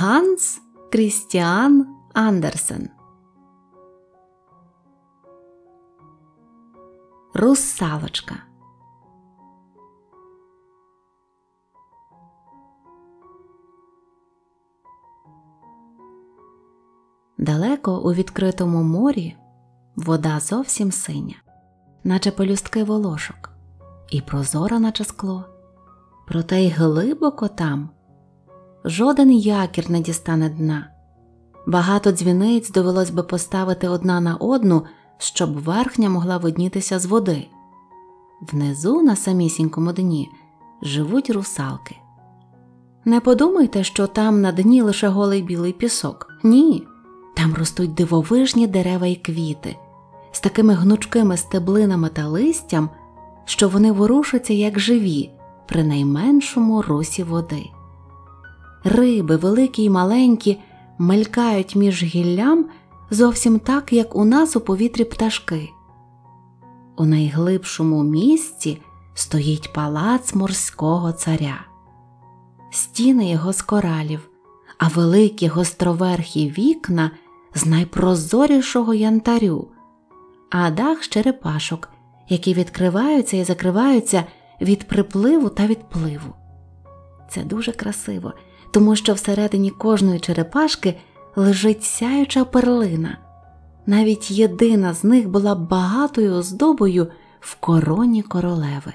Ганс Крістіан Андерсен. Русалочка. Далеко у відкритому морі вода зовсім синя, наче пелюстки волошок, і прозора, наче скло, проте й глибоко там жоден якір не дістане дна. Багато дзвіниць довелось би поставити одна на одну, щоб верхня могла виднітися з води. Внизу, на самісінькому дні, живуть русалки. Не подумайте, що там на дні лише голий білий пісок. Ні. Там ростуть дивовижні дерева й квіти з такими гнучкими стеблинами та листям, що вони ворушаться як живі при найменшому русі води риби, великі й маленькі, мелькають між гіллям зовсім так, як у нас у повітрі пташки. У найглибшому місці стоїть палац морського царя, стіни його з коралів, а великі гостроверхі вікна з найпрозорішого янтарю, а дах з черепашок, які відкриваються і закриваються від припливу та відпливу. Це дуже красиво тому що всередині кожної черепашки лежить сяюча перлина. Навіть єдина з них була багатою оздобою в короні королеви.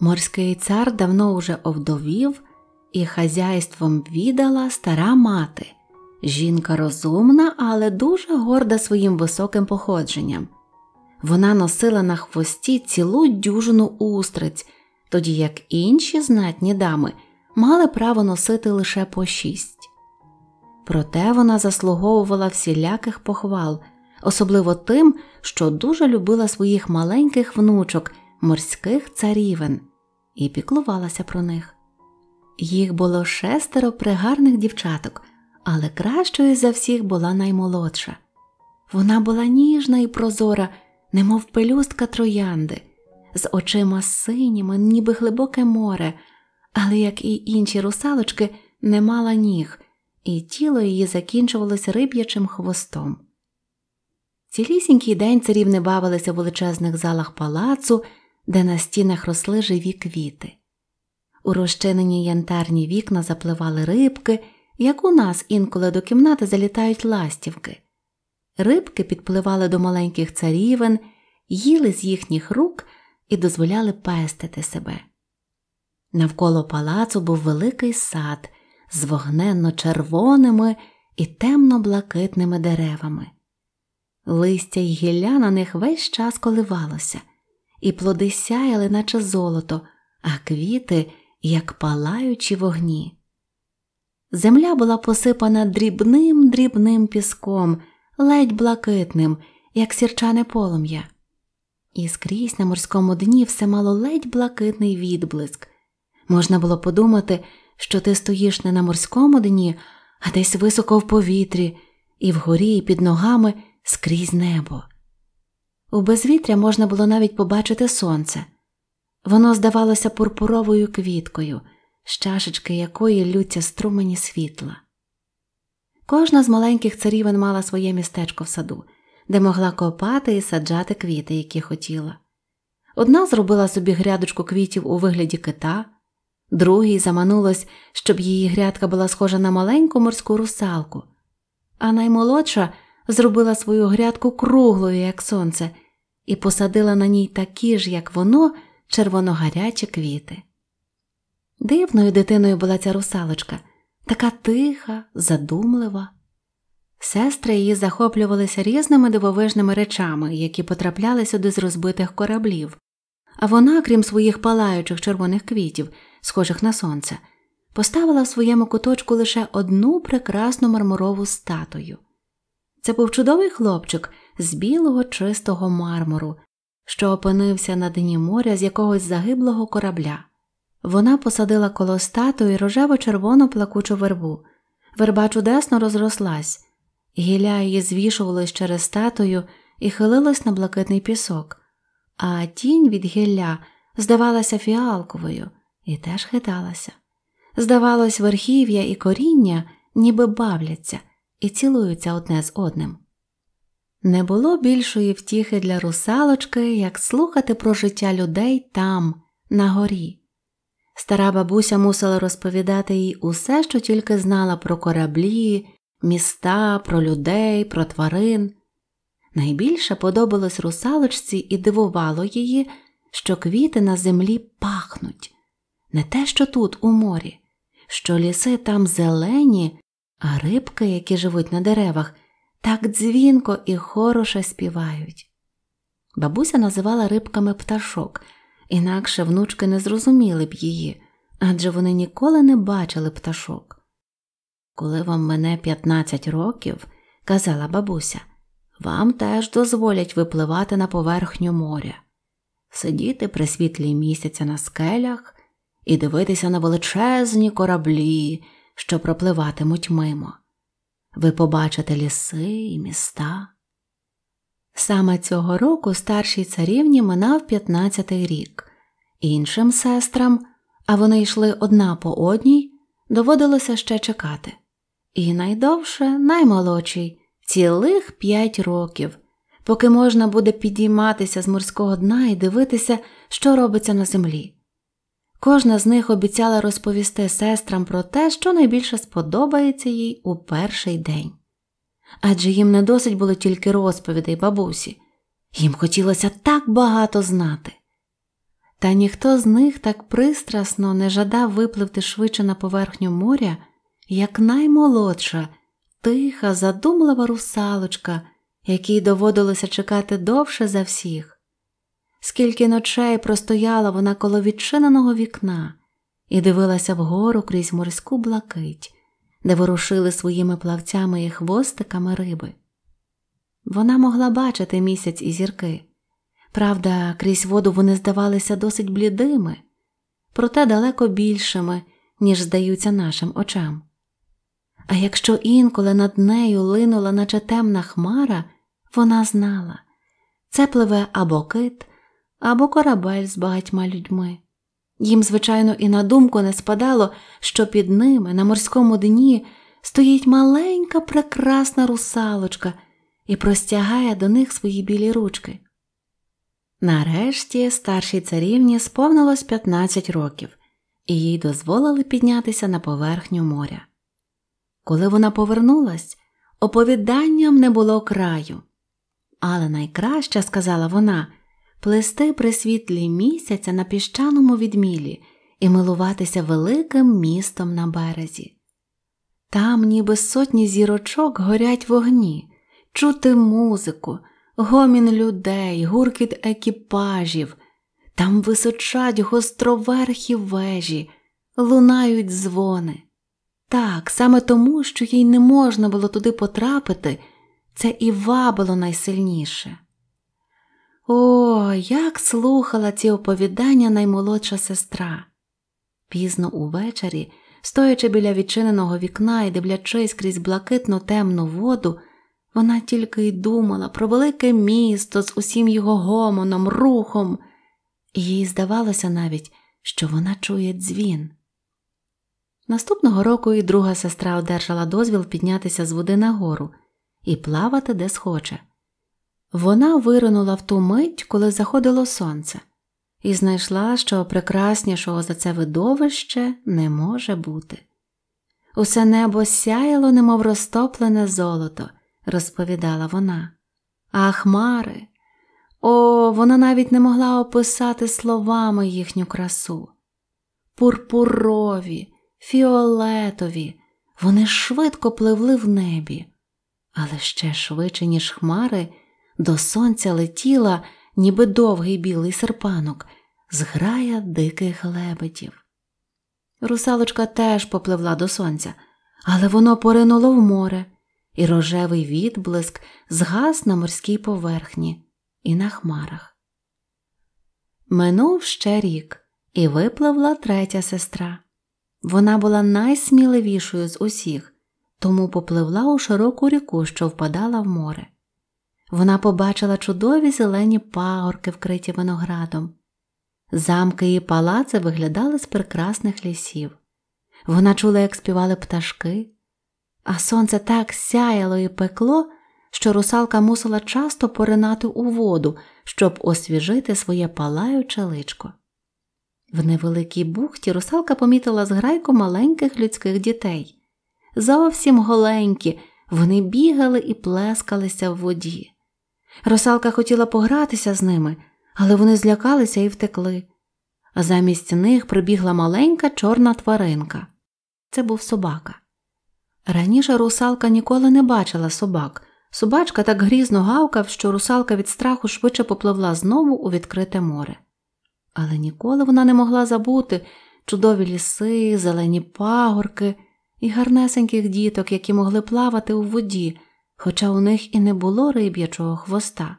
Морський цар давно уже овдовів і хазяйством віддала стара мати, жінка розумна, але дуже горда своїм високим походженням. Вона носила на хвості цілу дюжину устриць, тоді як інші знатні дами мали право носити лише по шість. Проте вона заслуговувала всіляких похвал, особливо тим, що дуже любила своїх маленьких внучок, морських царівен, і піклувалася про них. Їх було шестеро пригарних дівчаток, але кращою за всіх була наймолодша. Вона була ніжна і прозора, немов пелюстка троянди, з очима синіми, ніби глибоке море, але, як і інші русалочки, не мала ніг, і тіло її закінчувалось риб'ячим хвостом. Цілісінький день царівни бавилися в величезних залах палацу, де на стінах росли живі квіти. У розчинені янтарні вікна запливали рибки, як у нас інколи до кімнати залітають ластівки. Рибки підпливали до маленьких царівен, їли з їхніх рук і дозволяли пестити себе. Навколо палацу був великий сад з вогненно-червоними і темно-блакитними деревами. Листя й гілля на них весь час коливалося, і плоди сяяли, наче золото, а квіти, як палаючі вогні. Земля була посипана дрібним дрібним піском, ледь блакитним, як сірчане полум'я, і скрізь на морському дні все мало ледь блакитний відблиск. Можна було подумати, що ти стоїш не на морському дні, а десь високо в повітрі, і вгорі, і під ногами скрізь небо. У безвітря можна було навіть побачити сонце. Воно здавалося пурпуровою квіткою, з чашечки якої лються струмені світла. Кожна з маленьких царівен мала своє містечко в саду, де могла копати і саджати квіти, які хотіла. Одна зробила собі грядочку квітів у вигляді кита, Другій заманулось, щоб її грядка була схожа на маленьку морську русалку, а наймолодша зробила свою грядку круглою, як сонце, і посадила на ній такі ж, як воно, червоногарячі квіти. Дивною дитиною була ця русалочка, така тиха, задумлива. Сестри її захоплювалися різними дивовижними речами, які потрапляли сюди з розбитих кораблів, а вона, крім своїх палаючих червоних квітів, схожих на сонце, поставила в своєму куточку лише одну прекрасну мармурову статую. Це був чудовий хлопчик з білого чистого мармуру, що опинився на дні моря з якогось загиблого корабля. Вона посадила коло статуї рожево-червону плакучу вербу. Верба чудесно розрослась, гілля її звішувалась через статую і хилилась на блакитний пісок, а тінь від гілля здавалася фіалковою, і теж хиталася. Здавалось, верхів'я і коріння ніби бавляться і цілуються одне з одним. Не було більшої втіхи для русалочки, як слухати про життя людей там, на горі. Стара бабуся мусила розповідати їй усе, що тільки знала про кораблі, міста, про людей, про тварин. Найбільше подобалось русалочці і дивувало її, що квіти на землі пахнуть не те, що тут, у морі, що ліси там зелені, а рибки, які живуть на деревах, так дзвінко і хороше співають. Бабуся називала рибками пташок, інакше внучки не зрозуміли б її, адже вони ніколи не бачили пташок. Коли вам мене 15 років, казала бабуся, вам теж дозволять випливати на поверхню моря, сидіти при світлі місяця на скелях, і дивитися на величезні кораблі, що пропливатимуть мимо. Ви побачите ліси і міста. Саме цього року старшій царівні минав 15-й рік, іншим сестрам, а вони йшли одна по одній, доводилося ще чекати. І найдовше, наймолодший, цілих п'ять років, поки можна буде підійматися з морського дна і дивитися, що робиться на землі. Кожна з них обіцяла розповісти сестрам про те, що найбільше сподобається їй у перший день. Адже їм не досить було тільки розповідей бабусі, їм хотілося так багато знати. Та ніхто з них так пристрасно не жадав випливти швидше на поверхню моря, як наймолодша, тиха, задумлива русалочка, якій доводилося чекати довше за всіх. Скільки ночей простояла вона коло відчиненого вікна і дивилася вгору крізь морську блакить, де ворушили своїми плавцями і хвостиками риби. Вона могла бачити місяць і зірки. Правда, крізь воду вони здавалися досить блідими, проте далеко більшими, ніж здаються нашим очам. А якщо інколи над нею линула, наче темна хмара, вона знала це пливе або кит або корабель з багатьма людьми. Їм, звичайно, і на думку не спадало, що під ними на морському дні стоїть маленька прекрасна русалочка і простягає до них свої білі ручки. Нарешті старшій царівні сповнилось 15 років, і їй дозволили піднятися на поверхню моря. Коли вона повернулась, оповіданням не було краю. Але найкраща, сказала вона, плести при світлі місяця на піщаному відмілі і милуватися великим містом на березі. Там, ніби сотні зірочок горять вогні, чути музику, гомін людей, гуркіт екіпажів, там височать гостроверхі вежі, лунають дзвони. Так, саме тому, що їй не можна було туди потрапити, це і вабило найсильніше. О, як слухала ці оповідання наймолодша сестра. Пізно увечері, стоячи біля відчиненого вікна і дивлячись крізь блакитну темну воду, вона тільки й думала про велике місто з усім його гомоном, рухом, і їй здавалося навіть, що вона чує дзвін. Наступного року і друга сестра одержала дозвіл піднятися з води на гору і плавати де схоче. Вона виринула в ту мить, коли заходило сонце, і знайшла, що прекраснішого за це видовище не може бути. Усе небо сяяло, немов розтоплене золото, розповідала вона. А хмари. О, вона навіть не могла описати словами їхню красу. Пурпурові, фіолетові, вони швидко пливли в небі, але ще швидше, ніж хмари. До сонця летіла, ніби довгий білий серпанок, зграя диких лебедів. Русалочка теж попливла до сонця, але воно поринуло в море, і рожевий відблиск згас на морській поверхні і на хмарах. Минув ще рік і випливла третя сестра. Вона була найсміливішою з усіх, тому попливла у широку ріку, що впадала в море. Вона побачила чудові зелені пагорки, вкриті виноградом. Замки і палаци виглядали з прекрасних лісів. Вона чула, як співали пташки, а сонце так сяяло і пекло, що русалка мусила часто поринати у воду, щоб освіжити своє палаюче личко. В невеликій бухті русалка помітила зграйку маленьких людських дітей. Зовсім голенькі, вони бігали і плескалися в воді. Русалка хотіла погратися з ними, але вони злякалися і втекли. А замість них прибігла маленька чорна тваринка. Це був собака. Раніше русалка ніколи не бачила собак. Собачка так грізно гавкав, що русалка від страху швидше попливла знову у відкрите море. Але ніколи вона не могла забути чудові ліси, зелені пагорки і гарнесеньких діток, які могли плавати у воді, хоча у них і не було риб'ячого хвоста.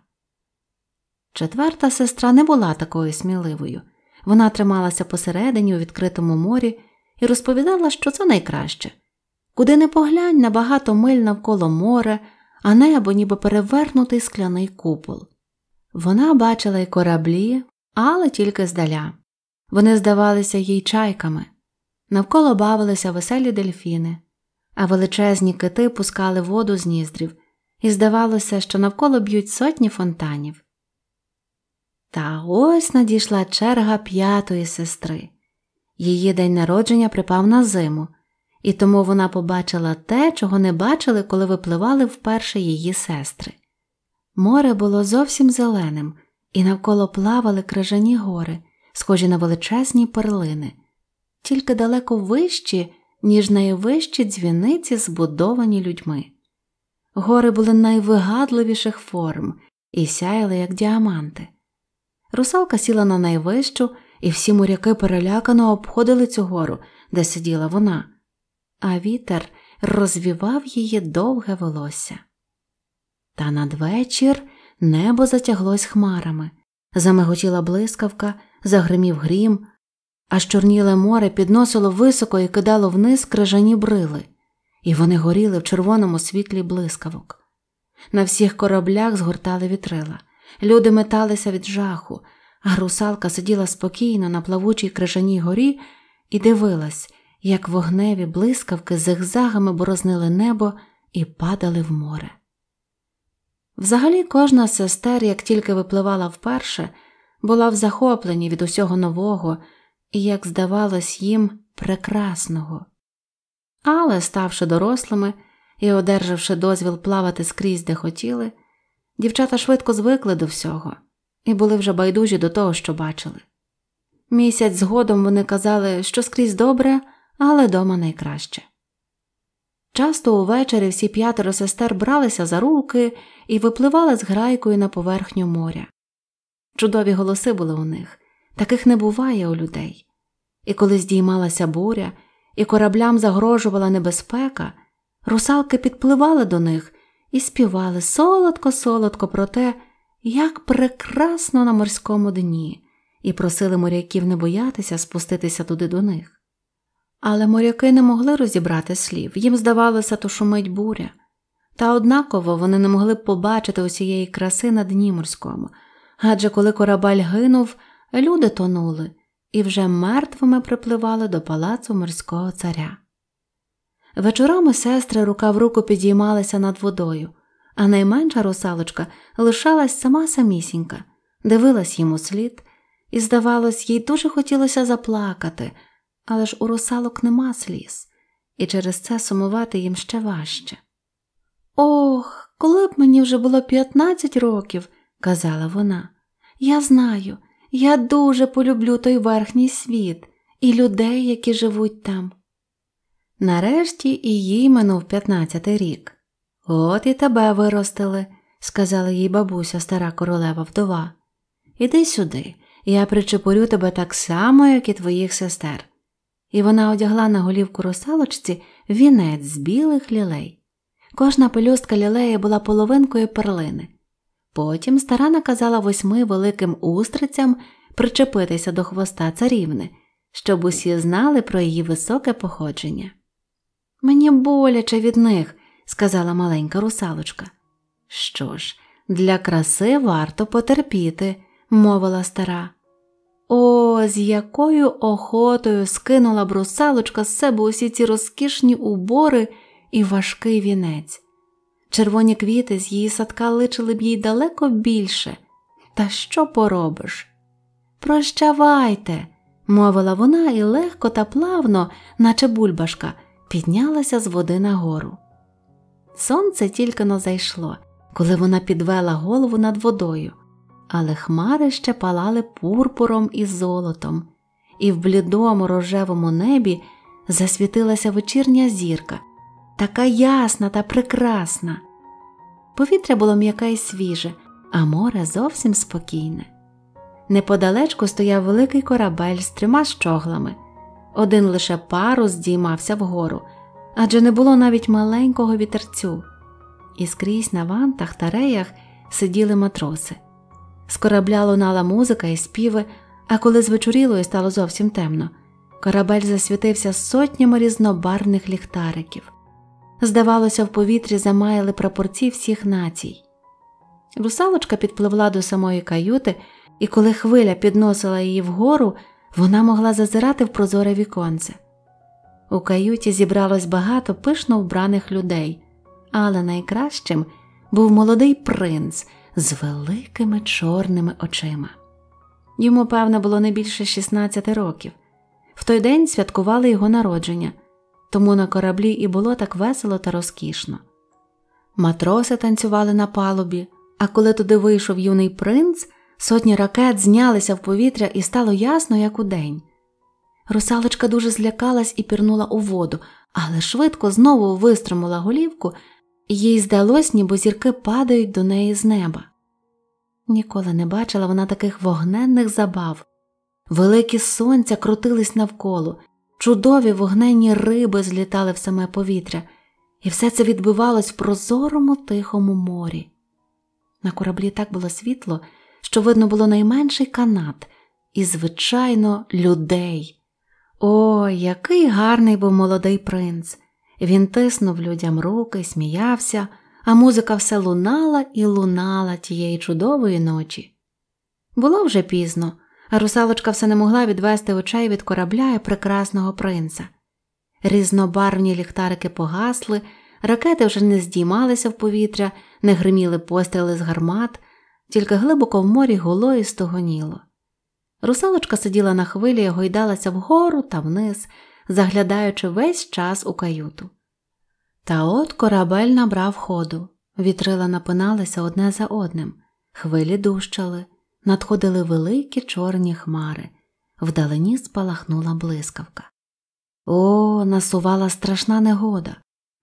Четверта сестра не була такою сміливою. Вона трималася посередині у відкритому морі і розповідала, що це найкраще. Куди не поглянь на багато миль навколо моря, а небо ніби перевернутий скляний купол. Вона бачила й кораблі, але тільки здаля. Вони здавалися їй чайками. Навколо бавилися веселі дельфіни, а величезні кити пускали воду з ніздрів, і здавалося, що навколо б'ють сотні фонтанів. Та ось надійшла черга п'ятої сестри. Її день народження припав на зиму, і тому вона побачила те, чого не бачили, коли випливали вперше її сестри. Море було зовсім зеленим, і навколо плавали крижані гори, схожі на величезні перлини, тільки далеко вищі ніж найвищі дзвіниці, збудовані людьми. Гори були найвигадливіших форм і сяяли, як діаманти. Русалка сіла на найвищу, і всі моряки перелякано обходили цю гору, де сиділа вона, а вітер розвівав її довге волосся. Та надвечір небо затяглось хмарами, замиготіла блискавка, загримів грім а чорніле море підносило високо і кидало вниз крижані брили, і вони горіли в червоному світлі блискавок. На всіх кораблях згортали вітрила, люди металися від жаху, а русалка сиділа спокійно на плавучій крижаній горі і дивилась, як вогневі блискавки зигзагами борознили небо і падали в море. Взагалі, кожна з сестер, як тільки випливала вперше, була в захопленні від усього нового і, як здавалось їм, прекрасного. Але, ставши дорослими і одержавши дозвіл плавати скрізь, де хотіли, дівчата швидко звикли до всього і були вже байдужі до того, що бачили. Місяць згодом вони казали, що скрізь добре, але дома найкраще. Часто увечері всі п'ятеро сестер бралися за руки і випливали з грайкою на поверхню моря. Чудові голоси були у них, Таких не буває у людей. І коли здіймалася буря, і кораблям загрожувала небезпека, русалки підпливали до них і співали солодко-солодко про те, як прекрасно на морському дні, і просили моряків не боятися спуститися туди до них. Але моряки не могли розібрати слів, їм здавалося, то шумить буря, та однаково вони не могли побачити усієї краси на дні морському, адже коли корабель гинув люди тонули і вже мертвими припливали до палацу морського царя. Вечорами сестри рука в руку підіймалися над водою, а найменша русалочка лишалась сама самісінька, дивилась їм у слід, і, здавалось, їй дуже хотілося заплакати, але ж у русалок нема сліз, і через це сумувати їм ще важче. Ох, коли б мені вже було 15 років, казала вона, я знаю, я дуже полюблю той верхній світ і людей, які живуть там. Нарешті і їй минув 15 рік. От і тебе виростили, сказала їй бабуся, стара королева вдова. Іди сюди, я причепурю тебе так само, як і твоїх сестер. І вона одягла на голівку русалочці вінець з білих лілей. Кожна пелюстка лілеї була половинкою перлини. Потім стара наказала восьми великим устрицям причепитися до хвоста царівни, щоб усі знали про її високе походження. Мені боляче від них, сказала маленька русалочка. Що ж, для краси варто потерпіти, мовила стара. О, з якою охотою скинула б русалочка з себе усі ці розкішні убори і важкий вінець. Червоні квіти з її садка личили б їй далеко більше. Та що поробиш? Прощавайте, мовила вона і легко та плавно, наче бульбашка, піднялася з води нагору. Сонце тільки но зайшло, коли вона підвела голову над водою, але хмари ще палали пурпуром і золотом, і в блідому рожевому небі засвітилася вечірня зірка така ясна та прекрасна. Повітря було м'яке і свіже, а море зовсім спокійне. Неподалечку стояв великий корабель з трьома щоглами. Один лише парус здіймався вгору, адже не було навіть маленького вітерцю. І скрізь на вантах та реях сиділи матроси. З корабля лунала музика і співи, а коли звечоріло і стало зовсім темно, корабель засвітився сотнями різнобарвних ліхтариків. Здавалося, в повітрі замаяли прапорці всіх націй. Русалочка підпливла до самої каюти, і коли хвиля підносила її вгору, вона могла зазирати в прозоре віконце. У каюті зібралось багато пишно вбраних людей, але найкращим був молодий принц з великими чорними очима. Йому, певно, було не більше 16 років. В той день святкували його народження тому на кораблі і було так весело та розкішно. Матроси танцювали на палубі, а коли туди вийшов юний принц, сотні ракет знялися в повітря і стало ясно, як у день. Русалочка дуже злякалась і пірнула у воду, але швидко знову вистримала голівку, і їй здалось, ніби зірки падають до неї з неба. Ніколи не бачила вона таких вогненних забав. Великі сонця крутились навколо, Чудові вогненні риби злітали в саме повітря, і все це відбивалось в прозорому тихому морі. На кораблі так було світло, що видно було найменший канат і, звичайно, людей. О, який гарний був молодий принц! Він тиснув людям руки, сміявся, а музика все лунала і лунала тієї чудової ночі. Було вже пізно а русалочка все не могла відвести очей від корабля і прекрасного принца. Різнобарвні ліхтарики погасли, ракети вже не здіймалися в повітря, не гриміли постріли з гармат, тільки глибоко в морі гуло і стогоніло. Русалочка сиділа на хвилі і гойдалася вгору та вниз, заглядаючи весь час у каюту. Та от корабель набрав ходу, вітрила напиналися одне за одним, хвилі дужчали надходили великі чорні хмари, вдалині спалахнула блискавка. О, насувала страшна негода.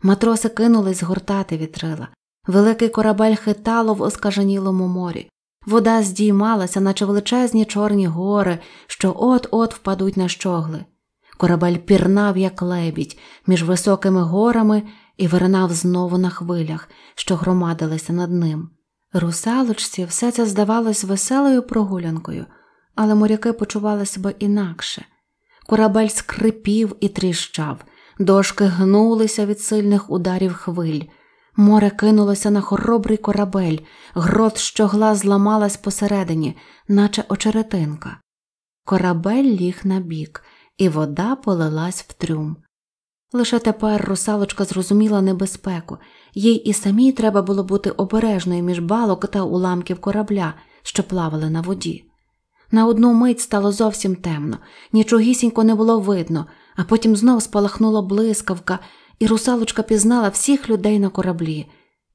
Матроси кинулись гортати вітрила. Великий корабель хитало в оскаженілому морі. Вода здіймалася, наче величезні чорні гори, що от-от впадуть на щогли. Корабель пірнав, як лебідь, між високими горами і виринав знову на хвилях, що громадилися над ним. Русалочці все це здавалось веселою прогулянкою, але моряки почували себе інакше. Корабель скрипів і тріщав, дошки гнулися від сильних ударів хвиль. Море кинулося на хоробрий корабель, грот щогла зламалась посередині, наче очеретинка. Корабель ліг на бік, і вода полилась в трюм. Лише тепер русалочка зрозуміла небезпеку їй і самій треба було бути обережною між балок та уламків корабля, що плавали на воді. На одну мить стало зовсім темно, нічогісінько не було видно, а потім знов спалахнула блискавка, і русалочка пізнала всіх людей на кораблі.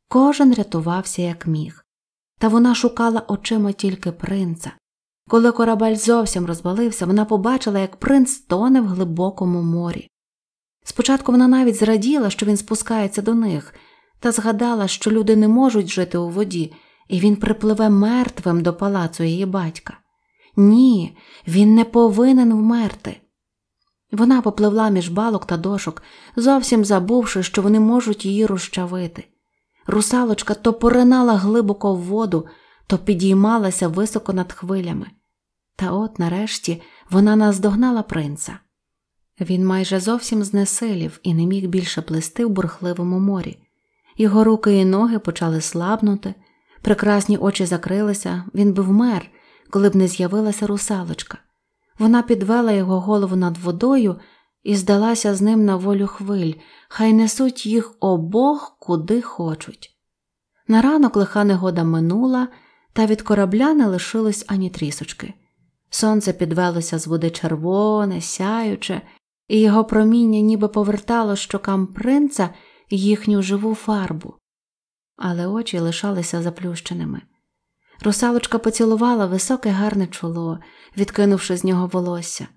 Кожен рятувався, як міг. Та вона шукала очима тільки принца. Коли корабель зовсім розвалився, вона побачила, як принц тоне в глибокому морі. Спочатку вона навіть зраділа, що він спускається до них, та згадала, що люди не можуть жити у воді, і він припливе мертвим до палацу її батька. Ні, він не повинен вмерти. Вона попливла між балок та дошок, зовсім забувши, що вони можуть її розчавити. Русалочка то поринала глибоко в воду, то підіймалася високо над хвилями. Та от нарешті вона наздогнала принца. Він майже зовсім знесилів і не міг більше плисти в бурхливому морі. Його руки і ноги почали слабнути, прекрасні очі закрилися, він би вмер, коли б не з'явилася русалочка. Вона підвела його голову над водою і здалася з ним на волю хвиль, хай несуть їх обох куди хочуть. На ранок лиха негода минула, та від корабля не лишилось ані трісочки. Сонце підвелося з води червоне, сяюче, і його проміння ніби повертало щокам принца їхню живу фарбу, але очі лишалися заплющеними. Русалочка поцілувала високе гарне чоло, відкинувши з нього волосся.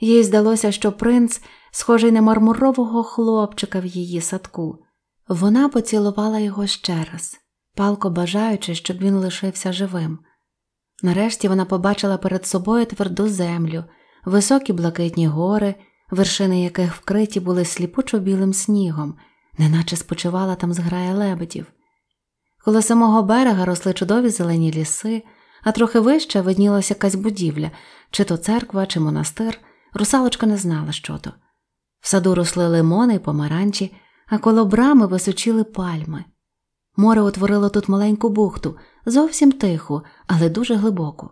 Їй здалося, що принц, схожий на мармурового хлопчика в її садку. Вона поцілувала його ще раз, палко бажаючи, щоб він лишився живим. Нарешті вона побачила перед собою тверду землю, високі блакитні гори, вершини яких вкриті були сліпучо білим снігом неначе спочивала там зграя лебедів. Коло самого берега росли чудові зелені ліси, а трохи вище виднілася якась будівля, чи то церква, чи монастир. Русалочка не знала, що то. В саду росли лимони й помаранчі, а коло брами височили пальми. Море утворило тут маленьку бухту, зовсім тиху, але дуже глибоку.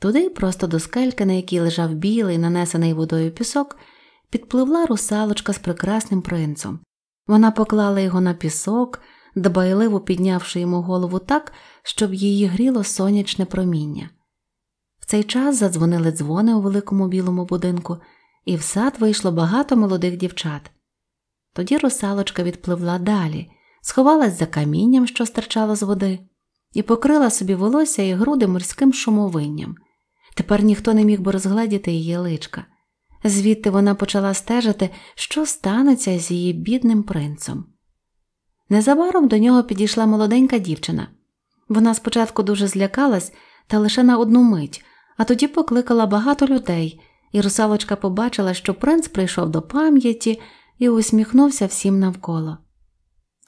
Туди, просто до скельки, на якій лежав білий, нанесений водою пісок, підпливла русалочка з прекрасним принцем. Вона поклала його на пісок, дбайливо піднявши йому голову так, щоб її гріло сонячне проміння. В цей час задзвонили дзвони у великому білому будинку, і в сад вийшло багато молодих дівчат. Тоді русалочка відпливла далі, сховалась за камінням, що стирчало з води, і покрила собі волосся і груди морським шумовинням. Тепер ніхто не міг би розгледіти її личка. Звідти вона почала стежити, що станеться з її бідним принцем. Незабаром до нього підійшла молоденька дівчина. Вона спочатку дуже злякалась та лише на одну мить, а тоді покликала багато людей, і русалочка побачила, що принц прийшов до пам'яті і усміхнувся всім навколо.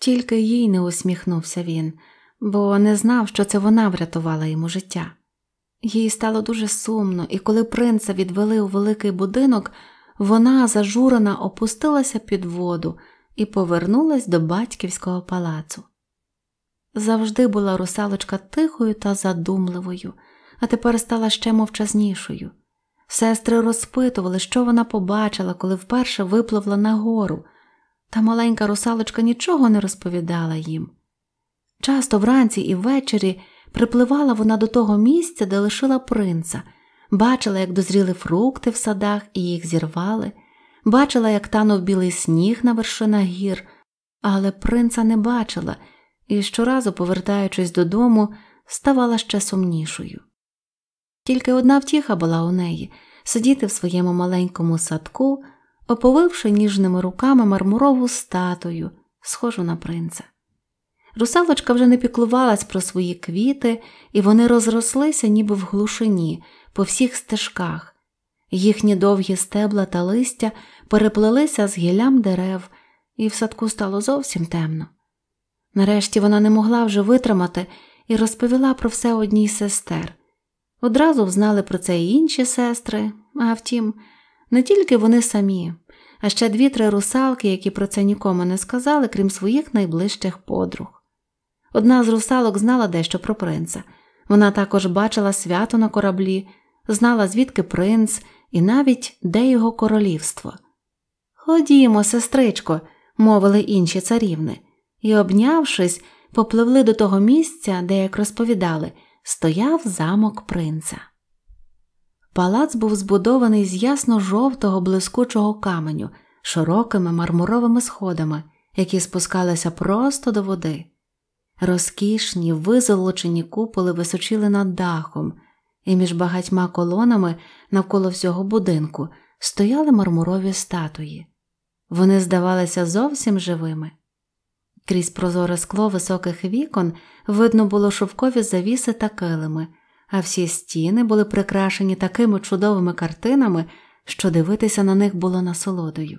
Тільки їй не усміхнувся він, бо не знав, що це вона врятувала йому життя. Їй стало дуже сумно, і коли принца відвели у великий будинок, вона, зажурена, опустилася під воду і повернулась до батьківського палацу. Завжди була русалочка тихою та задумливою, а тепер стала ще мовчазнішою. Сестри розпитували, що вона побачила, коли вперше випливла на гору, та маленька русалочка нічого не розповідала їм. Часто вранці і ввечері Припливала вона до того місця, де лишила принца, бачила, як дозріли фрукти в садах і їх зірвали, бачила, як танув білий сніг на вершинах гір, але принца не бачила і щоразу, повертаючись додому, ставала ще сумнішою. Тільки одна втіха була у неї сидіти в своєму маленькому садку, оповивши ніжними руками мармурову статую, схожу на принца. Русалочка вже не піклувалась про свої квіти, і вони розрослися, ніби в глушині, по всіх стежках. Їхні довгі стебла та листя переплелися з гіллям дерев, і в садку стало зовсім темно. Нарешті вона не могла вже витримати і розповіла про все одній сестер. Одразу взнали про це й інші сестри, а втім, не тільки вони самі, а ще дві-три русалки, які про це нікому не сказали, крім своїх найближчих подруг. Одна з русалок знала дещо про принца. Вона також бачила свято на кораблі, знала, звідки принц і навіть де його королівство. Ходімо, сестричко, мовили інші царівни, і, обнявшись, попливли до того місця, де, як розповідали, стояв замок принца. Палац був збудований з ясно жовтого блискучого каменю, широкими мармуровими сходами, які спускалися просто до води. Розкішні, визолочені куполи височили над дахом, і між багатьма колонами навколо всього будинку стояли мармурові статуї. Вони здавалися зовсім живими. Крізь прозоре скло високих вікон видно було шовкові завіси та килими, а всі стіни були прикрашені такими чудовими картинами, що дивитися на них було насолодою.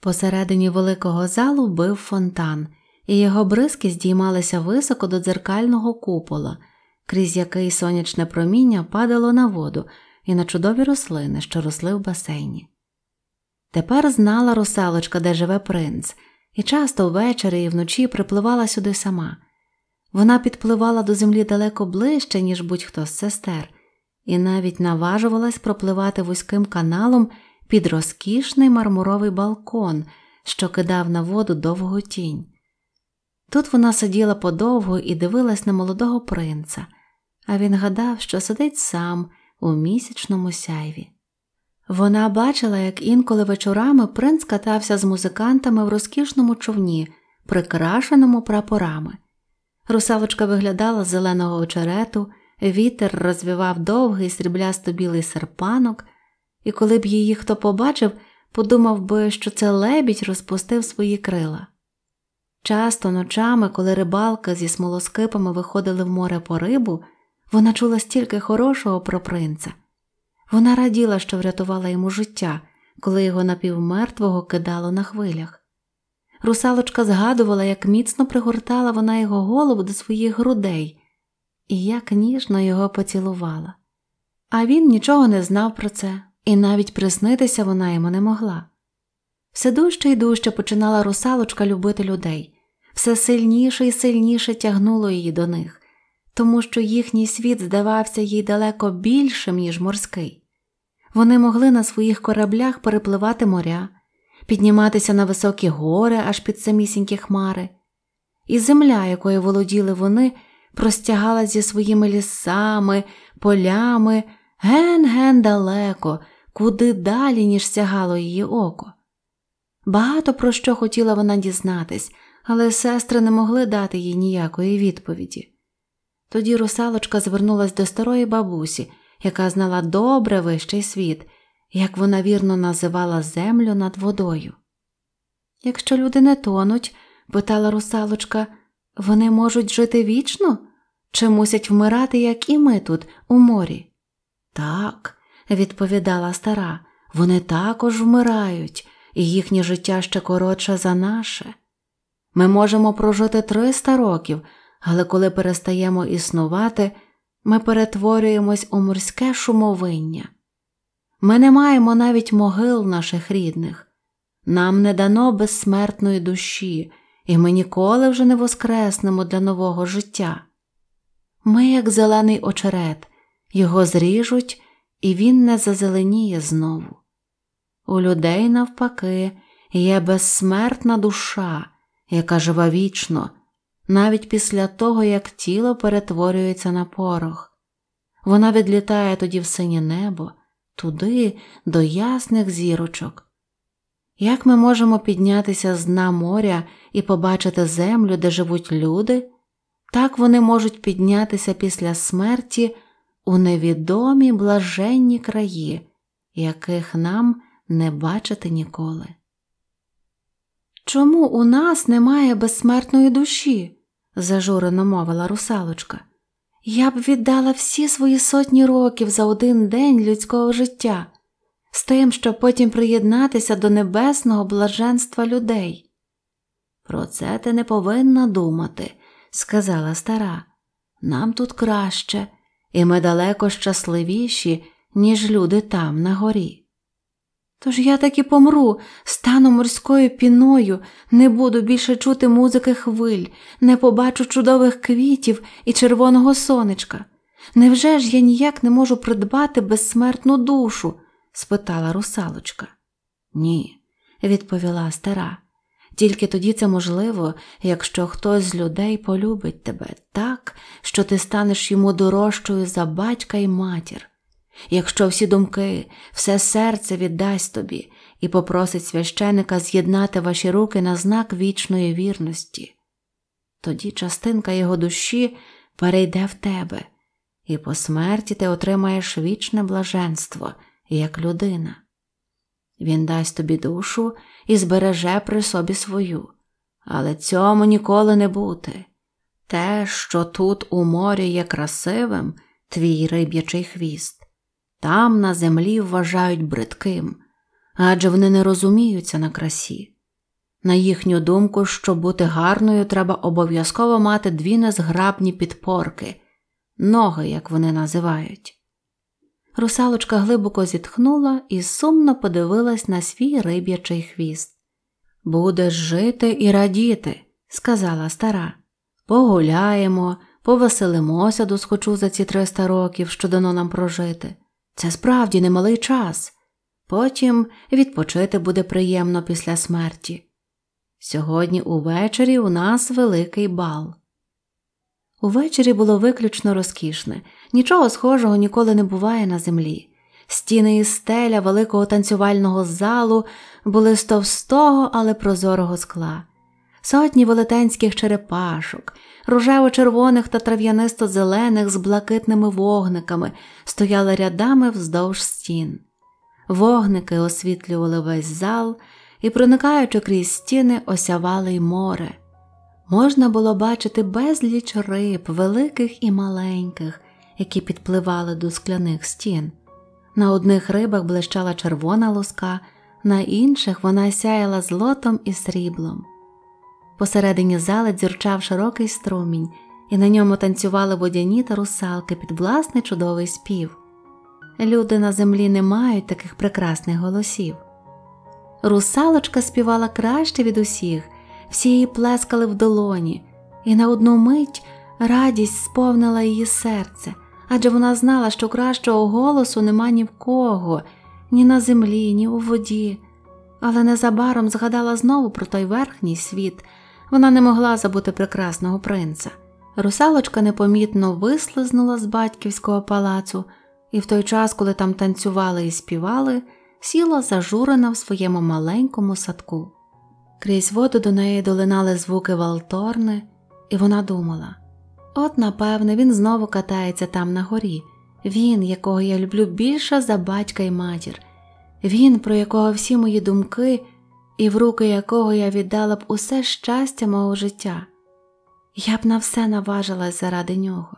Посередині великого залу бив фонтан і його бризки здіймалися високо до дзеркального купола, крізь який сонячне проміння падало на воду і на чудові рослини, що росли в басейні. Тепер знала русалочка, де живе принц, і часто ввечері і вночі припливала сюди сама. Вона підпливала до землі далеко ближче, ніж будь-хто з сестер, і навіть наважувалась пропливати вузьким каналом під розкішний мармуровий балкон, що кидав на воду довгу тінь. Тут вона сиділа подовго і дивилась на молодого принца, а він гадав, що сидить сам у місячному сяйві. Вона бачила, як інколи вечорами принц катався з музикантами в розкішному човні, прикрашеному прапорами. Русалочка виглядала з зеленого очерету, вітер розвивав довгий сріблясто білий серпанок, і коли б її хто побачив, подумав би, що це лебідь розпустив свої крила. Часто ночами, коли рибалка зі смолоскипами виходили в море по рибу, вона чула стільки хорошого про принца. Вона раділа, що врятувала йому життя, коли його напівмертвого кидало на хвилях. Русалочка згадувала, як міцно пригортала вона його голову до своїх грудей і як ніжно його поцілувала. А він нічого не знав про це, і навіть приснитися вона йому не могла. Все дужче і дужче починала русалочка любити людей, все сильніше і сильніше тягнуло її до них, тому що їхній світ здавався їй далеко більшим, ніж морський. Вони могли на своїх кораблях перепливати моря, підніматися на високі гори аж під самісінькі хмари, і земля, якою володіли вони, простягала зі своїми лісами, полями, ген-ген далеко, куди далі, ніж сягало її око. Багато про що хотіла вона дізнатись, але сестри не могли дати їй ніякої відповіді. Тоді русалочка звернулась до старої бабусі, яка знала добре вищий світ, як вона вірно називала землю над водою. Якщо люди не тонуть, питала русалочка, вони можуть жити вічно чи мусять вмирати, як і ми тут, у морі? Так, відповідала стара, вони також вмирають, і їхнє життя ще коротше за наше. Ми можемо прожити 300 років, але коли перестаємо існувати, ми перетворюємось у морське шумовиння. Ми не маємо навіть могил наших рідних, нам не дано безсмертної душі, і ми ніколи вже не воскреснемо для нового життя. Ми, як зелений очерет, його зріжуть, і він не зазеленіє знову. У людей, навпаки, є безсмертна душа яка жива вічно, навіть після того, як тіло перетворюється на порох. Вона відлітає тоді в синє небо, туди, до ясних зірочок. Як ми можемо піднятися з дна моря і побачити землю, де живуть люди, так вони можуть піднятися після смерті у невідомі блаженні краї, яких нам не бачити ніколи. Чому у нас немає безсмертної душі? зажурено мовила русалочка. Я б віддала всі свої сотні років за один день людського життя, з тим, щоб потім приєднатися до небесного блаженства людей. Про це ти не повинна думати, сказала стара. Нам тут краще, і ми далеко щасливіші, ніж люди там на горі. Тож я так і помру, стану морською піною, не буду більше чути музики хвиль, не побачу чудових квітів і червоного сонечка. Невже ж я ніяк не можу придбати безсмертну душу? спитала русалочка. Ні, відповіла стара. Тільки тоді це можливо, якщо хтось з людей полюбить тебе так, що ти станеш йому дорожчою за батька і матір. Якщо всі думки, все серце віддасть тобі і попросить священика з'єднати ваші руки на знак вічної вірності, тоді частинка його душі перейде в тебе, і по смерті ти отримаєш вічне блаженство як людина. Він дасть тобі душу і збереже при собі свою, але цьому ніколи не бути. Те, що тут у морі є красивим, твій риб'ячий хвіст там на землі вважають бридким, адже вони не розуміються на красі. На їхню думку, щоб бути гарною, треба обов'язково мати дві незграбні підпорки, ноги, як вони називають. Русалочка глибоко зітхнула і сумно подивилась на свій риб'ячий хвіст. Будеш жити і радіти, сказала стара. Погуляємо, повеселимося досхочу за ці триста років, що дано нам прожити. Це справді немалий час. Потім відпочити буде приємно після смерті. Сьогодні увечері у нас великий бал. Увечері було виключно розкішне, нічого схожого ніколи не буває на землі. Стіни і стеля великого танцювального залу були з товстого, але прозорого скла, сотні велетенських черепашок, рожево-червоних та трав'янисто-зелених з блакитними вогниками стояли рядами вздовж стін. Вогники освітлювали весь зал і, проникаючи крізь стіни, осявали й море. Можна було бачити безліч риб, великих і маленьких, які підпливали до скляних стін. На одних рибах блищала червона луска, на інших вона сяяла злотом і сріблом посередині зали дзюрчав широкий струмінь, і на ньому танцювали водяні та русалки під власний чудовий спів. Люди на землі не мають таких прекрасних голосів. Русалочка співала краще від усіх, всі її плескали в долоні, і на одну мить радість сповнила її серце, адже вона знала, що кращого голосу нема ні в кого, ні на землі, ні у воді. Але незабаром згадала знову про той верхній світ, вона не могла забути прекрасного принца. Русалочка непомітно вислизнула з батьківського палацу, і в той час, коли там танцювали і співали, сіла зажурена в своєму маленькому садку. Крізь воду до неї долинали звуки валторни, і вона думала от, напевне, він знову катається там на горі, він, якого я люблю більше за батька і матір, він, про якого всі мої думки і в руки якого я віддала б усе щастя мого життя. Я б на все наважилась заради нього.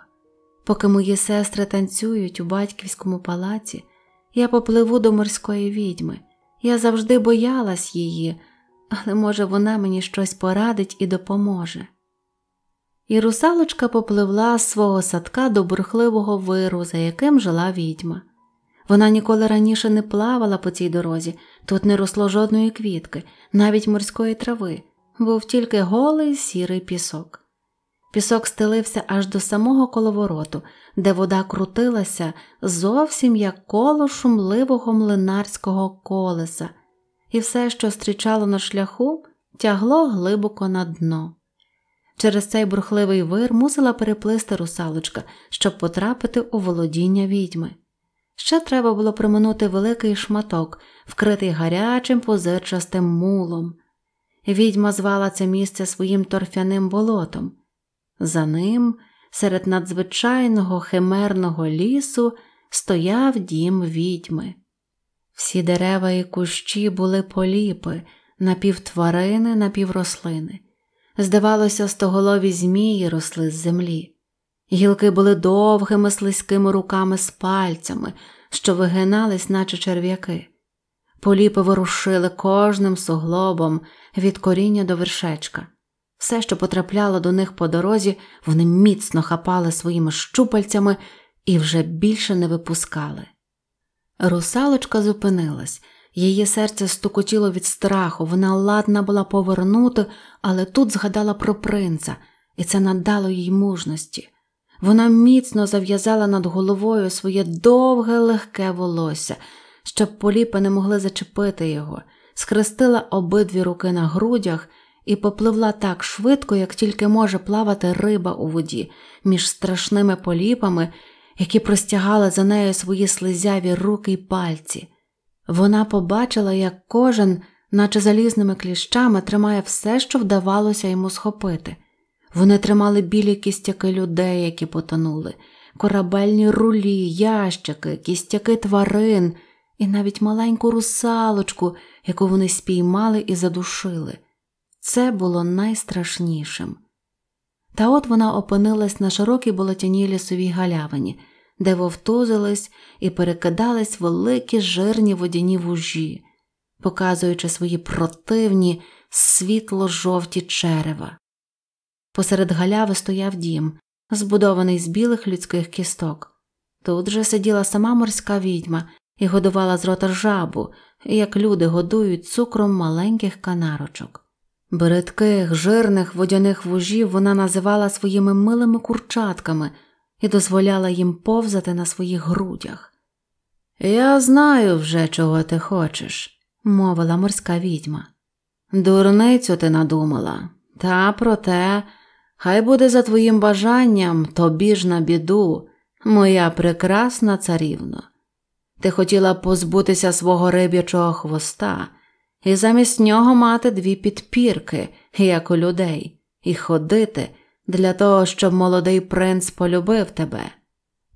Поки мої сестри танцюють у батьківському палаці, я попливу до морської відьми. Я завжди боялась її, але, може, вона мені щось порадить і допоможе. І русалочка попливла з свого садка до бурхливого виру, за яким жила відьма. Вона ніколи раніше не плавала по цій дорозі, тут не росло жодної квітки, навіть морської трави, був тільки голий сірий пісок. Пісок стелився аж до самого коловороту, де вода крутилася зовсім як коло шумливого млинарського колеса, і все, що зустрічало на шляху, тягло глибоко на дно. Через цей бурхливий вир мусила переплисти русалочка, щоб потрапити у володіння відьми. Ще треба було проминути великий шматок, вкритий гарячим позирчастим мулом. Відьма звала це місце своїм торфяним болотом. За ним, серед надзвичайного химерного лісу, стояв дім відьми. Всі дерева і кущі були поліпи, напівтварини, напіврослини. Здавалося, стоголові змії росли з землі. Гілки були довгими слизькими руками з пальцями, що вигинались, наче черв'яки. Поліпи ворушили кожним суглобом від коріння до вершечка. Все, що потрапляло до них по дорозі, вони міцно хапали своїми щупальцями і вже більше не випускали. Русалочка зупинилась, її серце стукотіло від страху, вона ладна була повернути, але тут згадала про принца, і це надало їй мужності. Вона міцно зав'язала над головою своє довге легке волосся, щоб поліпи не могли зачепити його, схрестила обидві руки на грудях і попливла так швидко, як тільки може плавати риба у воді, між страшними поліпами, які простягали за нею свої слизяві руки й пальці. Вона побачила, як кожен, наче залізними кліщами, тримає все, що вдавалося йому схопити. Вони тримали білі кістяки людей, які потонули, корабельні рулі, ящики, кістяки тварин і навіть маленьку русалочку, яку вони спіймали і задушили. Це було найстрашнішим. Та от вона опинилась на широкій болотяній лісовій галявині, де вовтузились і перекидались великі жирні водяні вужі, показуючи свої противні світло жовті черева. Посеред галяви стояв дім, збудований з білих людських кісток. Тут же сиділа сама морська відьма і годувала з рота жабу, як люди годують цукром маленьких канарочок. Бередких, жирних водяних вужів вона називала своїми милими курчатками і дозволяла їм повзати на своїх грудях. Я знаю вже, чого ти хочеш, мовила морська відьма. Дурницю ти надумала, та про те, Хай буде за твоїм бажанням тобі ж на біду, моя прекрасна царівно. Ти хотіла позбутися свого риб'ячого хвоста і замість нього мати дві підпірки, як у людей, і ходити для того, щоб молодий принц полюбив тебе.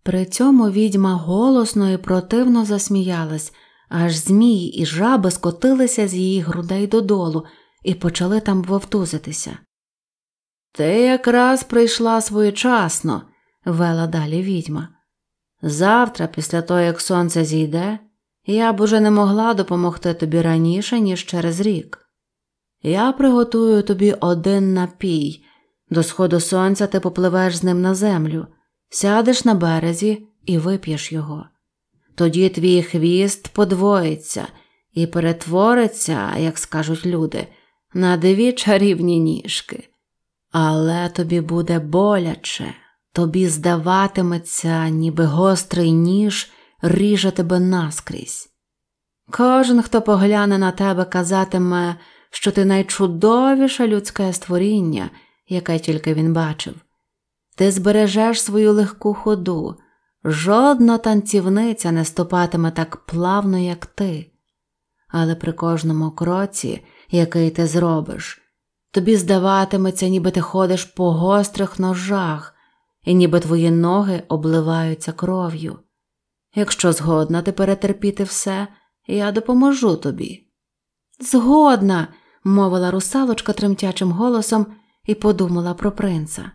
При цьому відьма голосно і противно засміялась, аж змії і жаби скотилися з її грудей додолу і почали там вовтузитися. Ти якраз прийшла своєчасно, вела далі відьма. Завтра, після того, як сонце зійде, я б уже не могла допомогти тобі раніше, ніж через рік. Я приготую тобі один напій. До сходу сонця ти попливеш з ним на землю, сядеш на березі і вип'єш його. Тоді твій хвіст подвоїться і перетвориться, як скажуть люди, на дві чарівні ніжки але тобі буде боляче, тобі здаватиметься, ніби гострий ніж ріже тебе наскрізь. Кожен, хто погляне на тебе, казатиме, що ти найчудовіше людське створіння, яке тільки він бачив. Ти збережеш свою легку ходу, жодна танцівниця не ступатиме так плавно, як ти, але при кожному кроці, який ти зробиш, Тобі здаватиметься, ніби ти ходиш по гострих ножах, і ніби твої ноги обливаються кров'ю. Якщо згодна ти перетерпіти все, я допоможу тобі. Згодна, мовила русалочка тремтячим голосом і подумала про принца.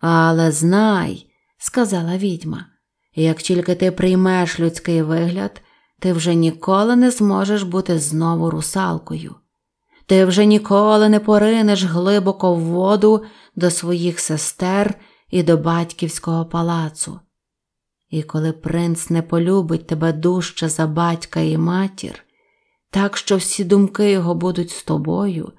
Але знай, сказала відьма, як тільки ти приймеш людський вигляд, ти вже ніколи не зможеш бути знову русалкою. Ти вже ніколи не поринеш глибоко в воду до своїх сестер і до батьківського палацу. І коли принц не полюбить тебе дужче за батька і матір, так що всі думки його будуть з тобою,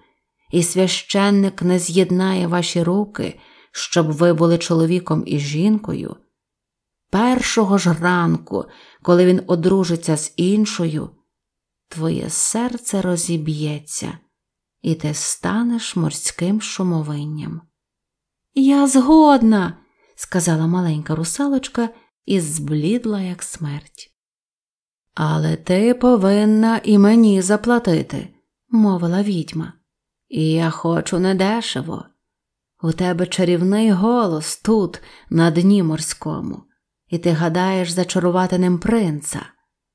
і священник не з'єднає ваші руки, щоб ви були чоловіком і жінкою, першого ж ранку, коли він одружиться з іншою, твоє серце розіб'ється і ти станеш морським шумовинням. Я згодна, сказала маленька русалочка і зблідла, як смерть. Але ти повинна і мені заплатити, мовила відьма. І я хочу недешево. У тебе чарівний голос тут, на дні морському, і ти гадаєш зачарувати ним принца,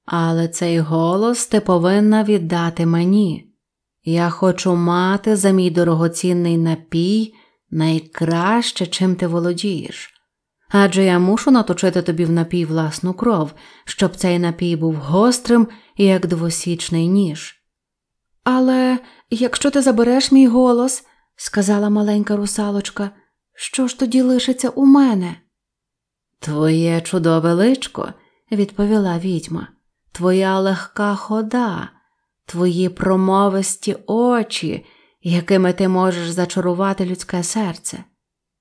але цей голос ти повинна віддати мені. Я хочу мати за мій дорогоцінний напій найкраще, чим ти володієш. Адже я мушу наточити тобі в напій власну кров, щоб цей напій був гострим, як двосічний ніж. Але якщо ти забереш мій голос, сказала маленька русалочка, що ж тоді лишиться у мене? Твоє чудове личко, відповіла відьма, твоя легка хода, твої промовисті очі, якими ти можеш зачарувати людське серце.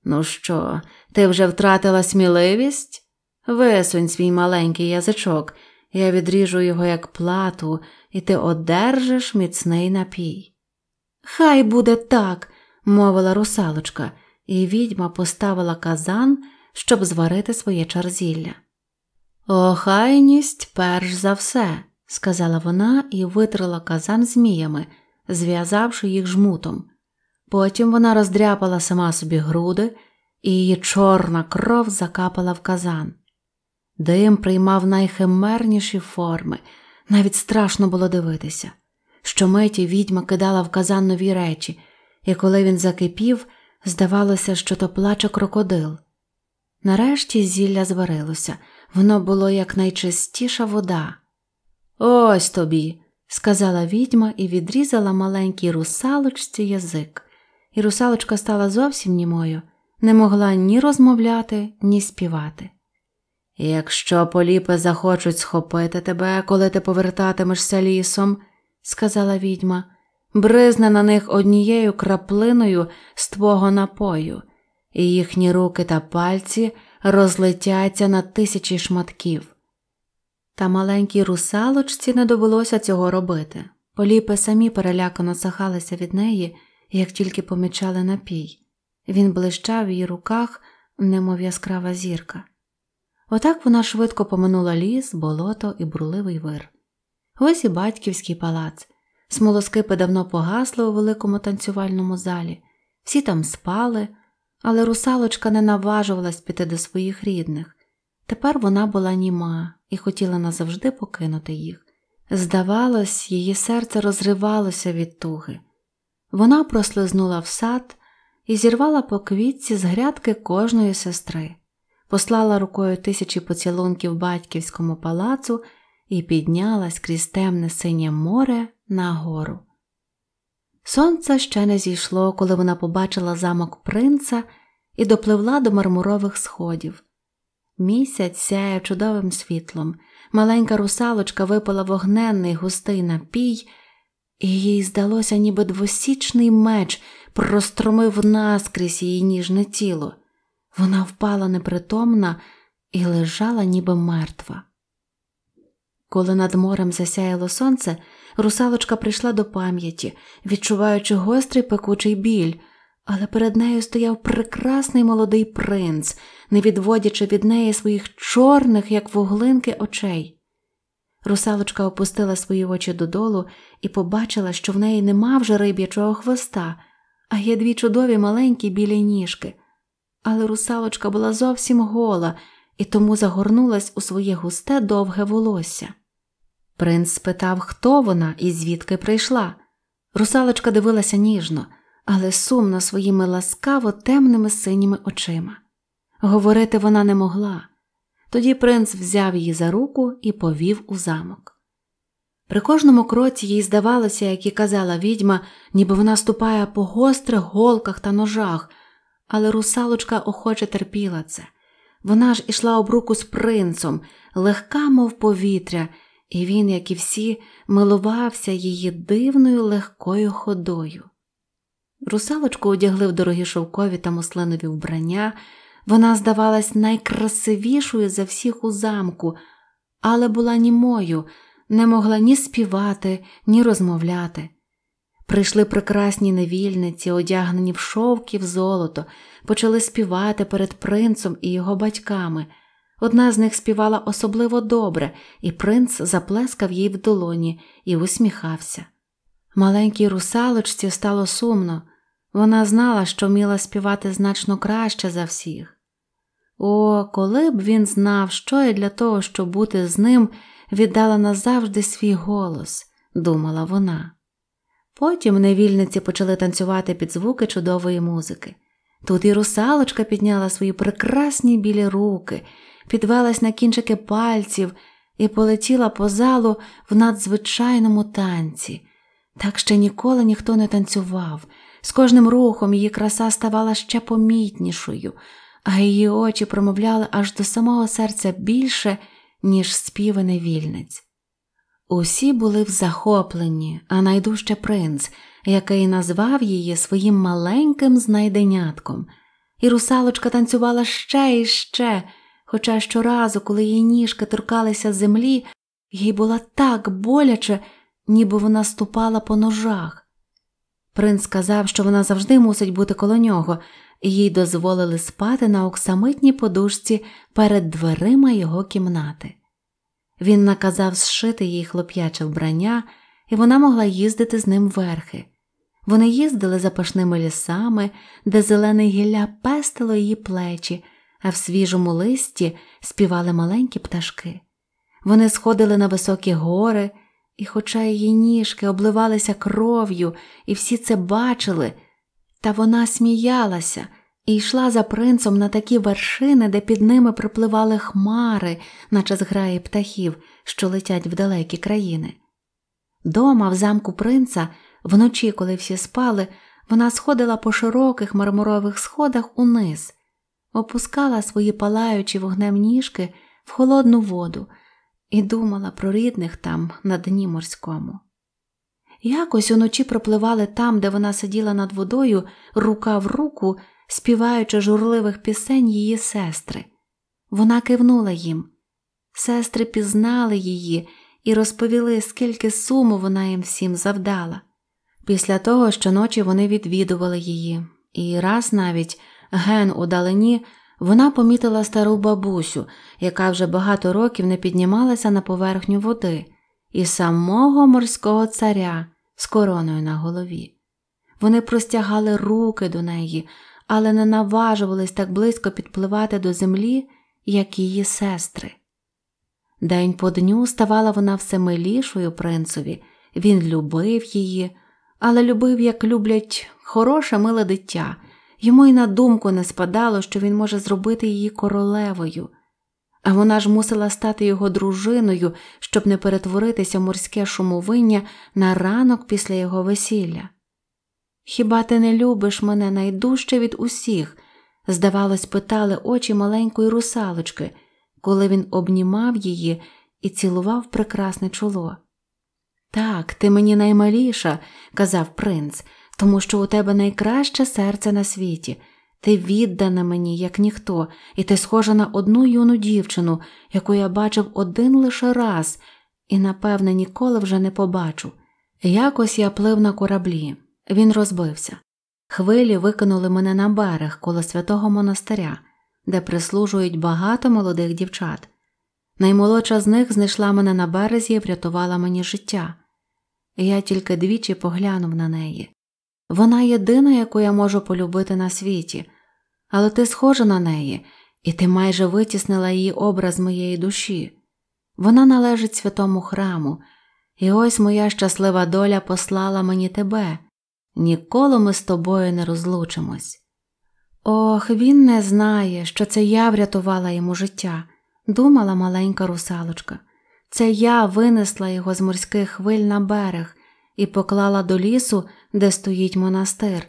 Ну що, ти вже втратила сміливість? Висунь свій маленький язичок, я відріжу його як плату, і ти одержиш міцний напій. Хай буде так, мовила русалочка, і відьма поставила казан, щоб зварити своє чарзілля. Охайність перш за все сказала вона і витрила казан зміями, зв'язавши їх жмутом. Потім вона роздряпала сама собі груди, і її чорна кров закапала в казан. Дим приймав найхимерніші форми, навіть страшно було дивитися. Щомиті відьма кидала в казан нові речі, і коли він закипів, здавалося, що то плаче крокодил. Нарешті зілля зварилося, воно було як найчистіша вода. Ось тобі, сказала відьма і відрізала маленькій русалочці язик. І русалочка стала зовсім німою, не могла ні розмовляти, ні співати. Якщо поліпи захочуть схопити тебе, коли ти повертатимешся лісом, сказала відьма, бризне на них однією краплиною з твого напою, і їхні руки та пальці розлетяться на тисячі шматків. Та маленькій русалочці не довелося цього робити. Поліпи самі перелякано сахалися від неї, як тільки помічали напій. Він блищав в її руках, немов яскрава зірка. Отак вона швидко поминула ліс, болото і бруливий вир. Ось і батьківський палац. Смолоскипи давно погасли у великому танцювальному залі, всі там спали, але русалочка не наважувалась піти до своїх рідних. Тепер вона була німа і хотіла назавжди покинути їх. Здавалось, її серце розривалося від туги. Вона прослизнула в сад і зірвала по квітці з грядки кожної сестри, послала рукою тисячі поцілунків батьківському палацу і піднялась крізь темне синє море нагору. Сонце ще не зійшло, коли вона побачила замок принца і допливла до мармурових сходів. Місяць сяє чудовим світлом, маленька русалочка випила вогненний густий напій, і їй здалося, ніби двосічний меч простромив наскрізь її ніжне тіло. Вона впала непритомна і лежала ніби мертва. Коли над морем засяяло сонце, русалочка прийшла до пам'яті, відчуваючи гострий пекучий біль, але перед нею стояв прекрасний молодий принц не відводячи від неї своїх чорних, як вуглинки, очей. Русалочка опустила свої очі додолу і побачила, що в неї нема вже риб'ячого хвоста, а є дві чудові маленькі білі ніжки. Але русалочка була зовсім гола і тому загорнулась у своє густе довге волосся. Принц спитав, хто вона і звідки прийшла. Русалочка дивилася ніжно, але сумно своїми ласкаво темними синіми очима. Говорити вона не могла. Тоді принц взяв її за руку і повів у замок. При кожному кроці їй здавалося, як і казала відьма, ніби вона ступає по гострих голках та ножах, але русалочка охоче терпіла це. Вона ж ішла об руку з принцом, легка, мов повітря, і він, як і всі, милувався її дивною легкою ходою. Русалочку одягли в дорогі шовкові та муслинові вбрання. Вона здавалась найкрасивішою за всіх у замку, але була німою, не могла ні співати, ні розмовляти. Прийшли прекрасні невільниці, одягнені в шовки в золото, почали співати перед принцем і його батьками. Одна з них співала особливо добре, і принц заплескав їй в долоні і усміхався. Маленькій русалочці стало сумно. Вона знала, що вміла співати значно краще за всіх, о, коли б він знав, що я для того, щоб бути з ним, віддала назавжди свій голос, думала вона. Потім невільниці почали танцювати під звуки чудової музики. Тут і русалочка підняла свої прекрасні білі руки, підвелась на кінчики пальців і полетіла по залу в надзвичайному танці. Так ще ніколи ніхто не танцював. З кожним рухом її краса ставала ще помітнішою а її очі промовляли аж до самого серця більше, ніж співи вільниць. Усі були в захопленні, а найдужче принц, який назвав її своїм маленьким знайденятком, і русалочка танцювала ще і ще, хоча щоразу, коли її ніжки торкалися землі, їй було так боляче, ніби вона ступала по ножах. Принц сказав, що вона завжди мусить бути коло нього, їй дозволили спати на оксамитній подушці перед дверима його кімнати. Він наказав зшити їй хлоп'яче вбрання, і вона могла їздити з ним верхи. Вони їздили за пашними лісами, де зелене гілля пестило її плечі, а в свіжому листі співали маленькі пташки. Вони сходили на високі гори, і, хоча її ніжки обливалися кров'ю, і всі це бачили, та вона сміялася, і йшла за принцем на такі вершини, де під ними припливали хмари, наче зграї птахів, що летять в далекі країни. Дома, в замку принца, вночі, коли всі спали, вона сходила по широких мармурових сходах униз, опускала свої палаючі вогнем ніжки в холодну воду і думала про рідних там на дні морському. Якось уночі пропливали там, де вона сиділа над водою, рука в руку співаючи журливих пісень її сестри. Вона кивнула їм. Сестри пізнали її і розповіли, скільки суму вона їм всім завдала. Після того щоночі вони відвідували її, і раз навіть ген у далині вона помітила стару бабусю, яка вже багато років не піднімалася на поверхню води, і самого морського царя з короною на голові. Вони простягали руки до неї, але не наважувались так близько підпливати до землі, як її сестри. День по дню ставала вона все милішою принцові, він любив її, але любив, як люблять хороше миле дитя, йому й на думку не спадало, що він може зробити її королевою, а вона ж мусила стати його дружиною, щоб не перетворитися морське шумовиння на ранок після його весілля. Хіба ти не любиш мене найдужче від усіх? здавалось, питали очі маленької русалочки, коли він обнімав її і цілував прекрасне чоло. Так, ти мені наймаліша, казав принц, тому що у тебе найкраще серце на світі. Ти віддана мені, як ніхто, і ти схожа на одну юну дівчину, яку я бачив один лише раз, і, напевне, ніколи вже не побачу. Якось я плив на кораблі. Він розбився. Хвилі викинули мене на берег коло святого монастиря, де прислужують багато молодих дівчат. Наймолодша з них знайшла мене на березі і врятувала мені життя. Я тільки двічі поглянув на неї. Вона єдина, яку я можу полюбити на світі, але ти схожа на неї, і ти майже витіснила її образ моєї душі. Вона належить святому храму, і ось моя щаслива доля послала мені тебе. Ніколи ми з тобою не розлучимось. Ох, він не знає, що це я врятувала йому життя, думала маленька русалочка. Це я винесла його з морських хвиль на берег і поклала до лісу, де стоїть монастир.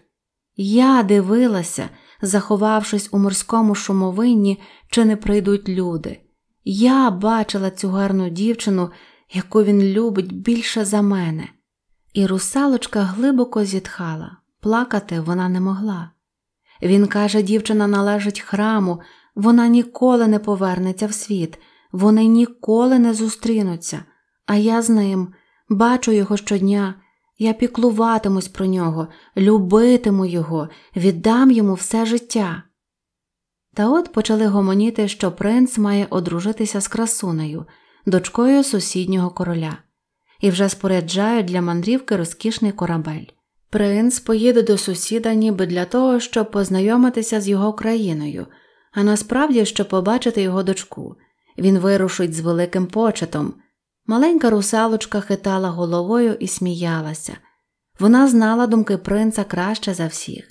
Я дивилася, заховавшись у морському шумовинні, чи не прийдуть люди. Я бачила цю гарну дівчину, яку він любить більше за мене. І русалочка глибоко зітхала, плакати вона не могла. Він каже, дівчина належить храму, вона ніколи не повернеться в світ, вони ніколи не зустрінуться, а я з ним бачу його щодня, я піклуватимусь про нього, любитиму його, віддам йому все життя. Та от почали гомоніти, що принц має одружитися з красунею, дочкою сусіднього короля і вже споряджають для мандрівки розкішний корабель. Принц поїде до сусіда ніби для того, щоб познайомитися з його країною, а насправді щоб побачити його дочку. Він вирушить з великим почетом. Маленька русалочка хитала головою і сміялася. Вона знала думки принца краще за всіх.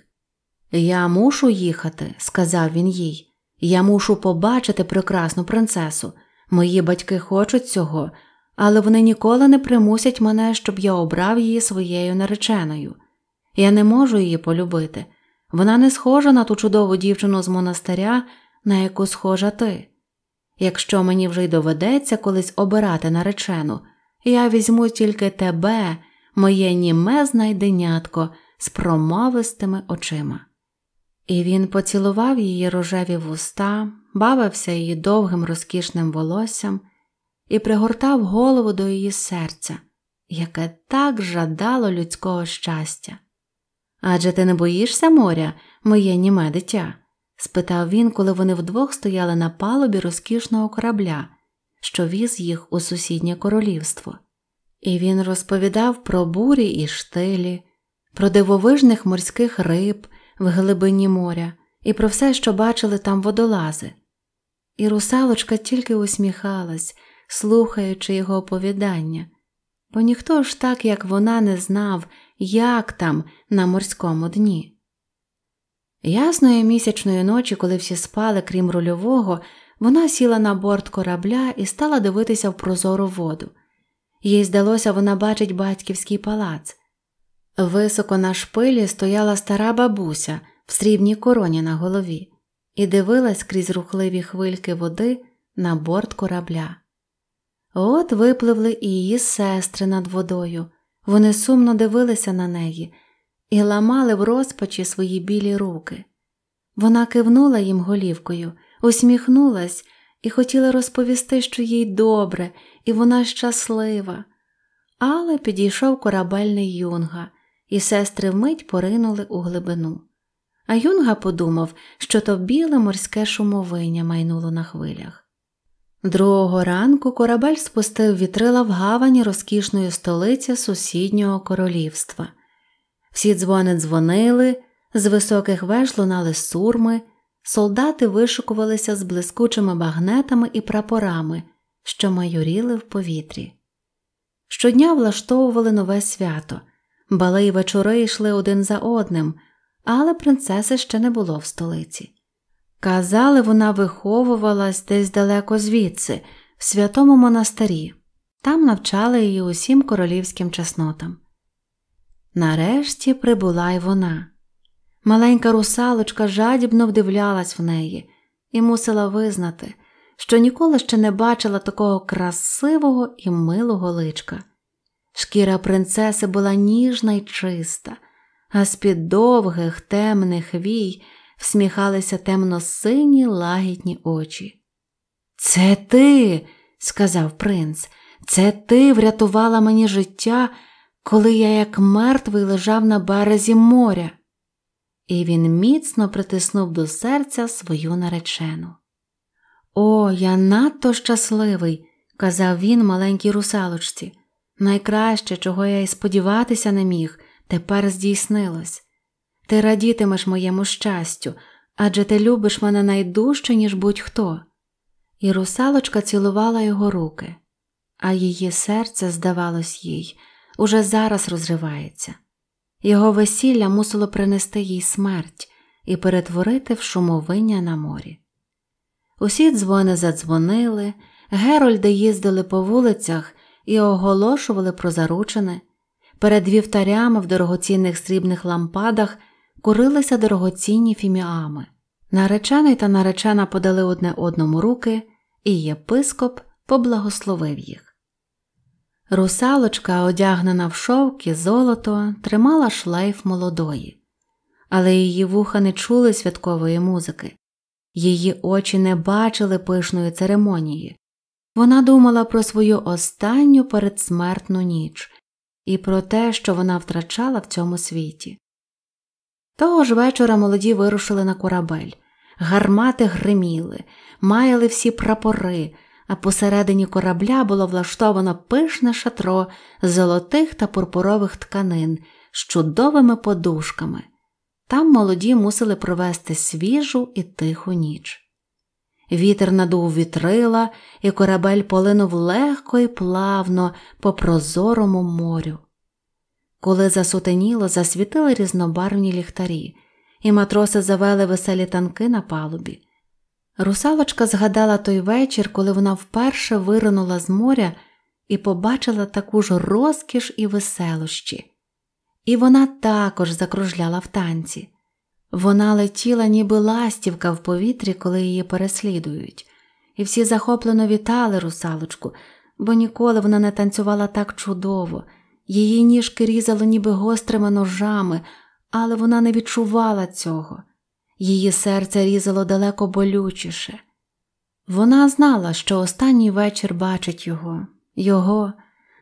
Я мушу їхати, сказав він їй. Я мушу побачити прекрасну принцесу. Мої батьки хочуть цього, але вони ніколи не примусять мене, щоб я обрав її своєю нареченою. Я не можу її полюбити. Вона не схожа на ту чудову дівчину з монастиря, на яку схожа ти. Якщо мені вже й доведеться колись обирати наречену, я візьму тільки тебе, моє німе знайденятко, з промовистими очима. І він поцілував її рожеві вуста, бавився її довгим розкішним волоссям і пригортав голову до її серця, яке так жадало людського щастя. Адже ти не боїшся моря, моє німе дитя? спитав він, коли вони вдвох стояли на палубі розкішного корабля, що віз їх у сусіднє королівство. І він розповідав про бурі і штилі, про дивовижних морських риб в глибині моря і про все, що бачили там водолази. І русалочка тільки усміхалась слухаючи його оповідання, бо ніхто ж так, як вона, не знав, як там на морському дні. Ясної місячної ночі, коли всі спали, крім рульового, вона сіла на борт корабля і стала дивитися в прозору воду. Їй здалося, вона бачить батьківський палац. Високо на шпилі стояла стара бабуся в срібній короні на голові і дивилась крізь рухливі хвильки води на борт корабля. От випливли і її сестри над водою. Вони сумно дивилися на неї і ламали в розпачі свої білі руки. Вона кивнула їм голівкою, усміхнулась і хотіла розповісти, що їй добре, і вона щаслива. Але підійшов корабельний юнга, і сестри вмить поринули у глибину. А юнга подумав, що то біле морське шумовиня майнуло на хвилях. Другого ранку корабель спустив вітрила в гавані розкішної столиці сусіднього королівства. Всі дзвони дзвонили, з високих веж лунали сурми, солдати вишикувалися з блискучими багнетами і прапорами, що майоріли в повітрі. Щодня влаштовували нове свято, бали й вечори йшли один за одним, але принцеси ще не було в столиці. Казали, вона виховувалась десь далеко звідси, в святому монастирі, там навчали її усім королівським чеснотам. Нарешті прибула й вона. Маленька русалочка жадібно вдивлялась в неї і мусила визнати, що ніколи ще не бачила такого красивого і милого личка. Шкіра принцеси була ніжна й чиста, а з під довгих темних вій всміхалися темно-сині лагідні очі. Це ти, сказав принц, це ти врятувала мені життя, коли я, як мертвий, лежав на березі моря. І він міцно притиснув до серця свою наречену. О, я надто щасливий, казав він маленькій русалочці. Найкраще, чого я й сподіватися не міг, тепер здійснилось ти радітимеш моєму щастю, адже ти любиш мене найдужче, ніж будь-хто. І русалочка цілувала його руки, а її серце, здавалось, їй уже зараз розривається. Його весілля мусило принести їй смерть і перетворити в шумовиння на морі. Усі дзвони задзвонили, Герольди їздили по вулицях і оголошували про заручини, перед вівтарями в дорогоцінних срібних лампадах курилися дорогоцінні фіміами. Наречений та наречена подали одне одному руки, і єпископ поблагословив їх. Русалочка, одягнена в шовки золото, тримала шлейф молодої, але її вуха не чули святкової музики, її очі не бачили пишної церемонії. Вона думала про свою останню передсмертну ніч і про те, що вона втрачала в цьому світі. Того ж вечора молоді вирушили на корабель. Гармати гриміли, маяли всі прапори, а посередині корабля було влаштовано пишне шатро золотих та пурпурових тканин з чудовими подушками. Там молоді мусили провести свіжу і тиху ніч. Вітер надув вітрила, і корабель полинув легко і плавно по прозорому морю. Коли засутеніло, засвітили різнобарвні ліхтарі, і матроси завели веселі танки на палубі. Русалочка згадала той вечір, коли вона вперше виринула з моря і побачила таку ж розкіш і веселощі. І вона також закружляла в танці. Вона летіла, ніби ластівка в повітрі, коли її переслідують, і всі захоплено вітали русалочку, бо ніколи вона не танцювала так чудово. Її ніжки різало ніби гострими ножами, але вона не відчувала цього. Її серце різало далеко болючіше. Вона знала, що останній вечір бачить його, його,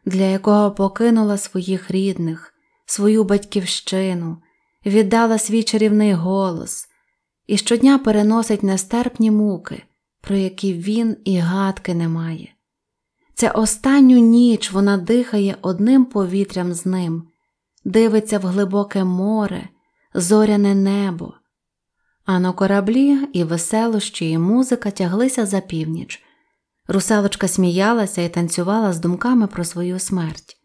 для якого покинула своїх рідних, свою батьківщину, віддала свій чарівний голос і щодня переносить нестерпні муки, про які він і гадки не має. Це останню ніч вона дихає одним повітрям з ним, дивиться в глибоке море, зоряне небо. А на кораблі і веселощі, і музика тяглися за північ. Русалочка сміялася і танцювала з думками про свою смерть.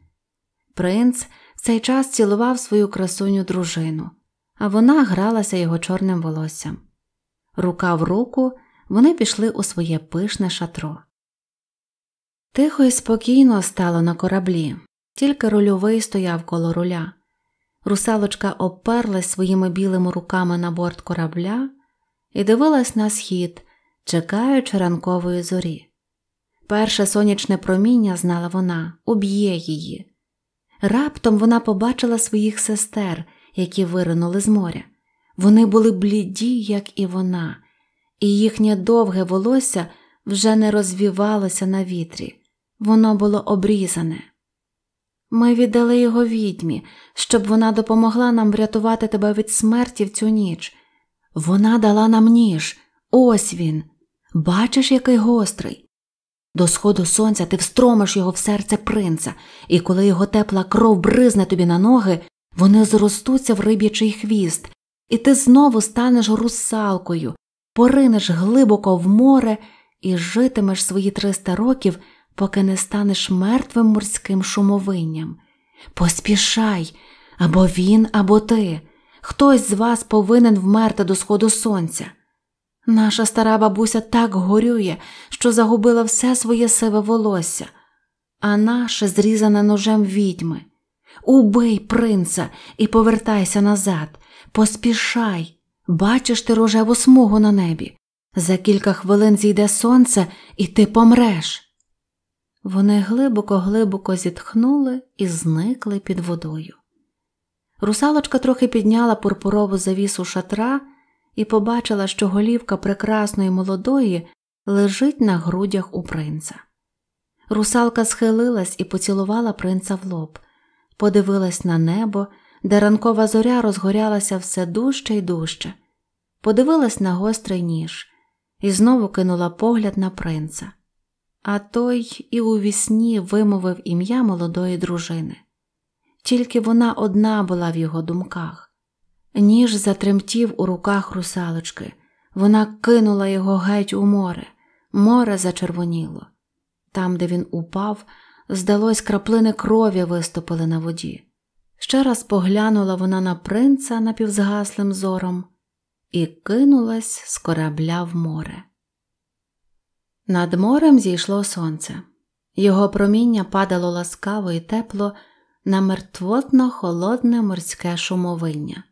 Принц цей час цілував свою красуню дружину, а вона гралася його чорним волоссям. Рука в руку, вони пішли у своє пишне шатро. Тихо і спокійно стало на кораблі, тільки рульовий стояв коло руля. Русалочка оперлась своїми білими руками на борт корабля і дивилась на схід, чекаючи ранкової зорі. Перше сонячне проміння знала вона, уб'є її. Раптом вона побачила своїх сестер, які виринули з моря. Вони були бліді, як і вона, і їхнє довге волосся вже не розвівалося на вітрі, воно було обрізане. Ми віддали його відьмі, щоб вона допомогла нам врятувати тебе від смерті в цю ніч. Вона дала нам ніж, ось він. Бачиш, який гострий. До сходу сонця ти встромиш його в серце принца, і коли його тепла кров бризне тобі на ноги, вони зростуться в риб'ячий хвіст, і ти знову станеш русалкою, поринеш глибоко в море і житимеш свої триста років, поки не станеш мертвим морським шумовинням. Поспішай або він, або ти. Хтось з вас повинен вмерти до сходу сонця. Наша стара бабуся так горює, що загубила все своє сиве волосся, а наше зрізане ножем відьми. Убий, принца, і повертайся назад, поспішай. Бачиш ти рожеву смугу на небі. За кілька хвилин зійде сонце, і ти помреш. Вони глибоко, глибоко зітхнули і зникли під водою. Русалочка трохи підняла пурпурову завісу шатра і побачила, що голівка прекрасної молодої лежить на грудях у принца. Русалка схилилась і поцілувала принца в лоб, подивилась на небо, де ранкова зоря розгорялася все дужче й дужче, подивилась на гострий ніж, і знову кинула погляд на принца. А той і у вісні вимовив ім'я молодої дружини. Тільки вона одна була в його думках. Ніж затремтів у руках русалочки, вона кинула його геть у море, море зачервоніло. Там, де він упав, здалось, краплини крові виступили на воді. Ще раз поглянула вона на принца напівзгаслим зором і кинулась з корабля в море. Над морем зійшло сонце, його проміння падало ласкаво і тепло на мертвотно холодне морське шумовиння.